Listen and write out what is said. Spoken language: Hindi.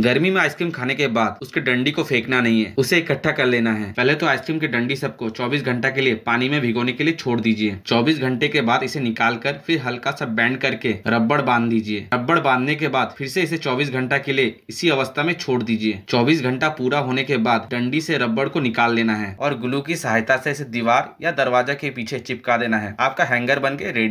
गर्मी में आइसक्रीम खाने के बाद उसके डंडी को फेंकना नहीं है उसे इकट्ठा कर लेना है पहले तो आइसक्रीम की डंडी सबको 24 घंटा के लिए पानी में भिगोने के लिए छोड़ दीजिए 24 घंटे के बाद इसे निकाल कर फिर हल्का सा बैंड करके रबड़ बांध दीजिए रबड़ बांधने के बाद फिर से इसे चौबीस घंटा के लिए इसी अवस्था में छोड़ दीजिए चौबीस घंटा पूरा होने के बाद डंडी से रबड़ को निकाल लेना है और ग्लू की सहायता से इसे दीवार या दरवाजा के पीछे चिपका देना है आपका हैंगर बन के रेडी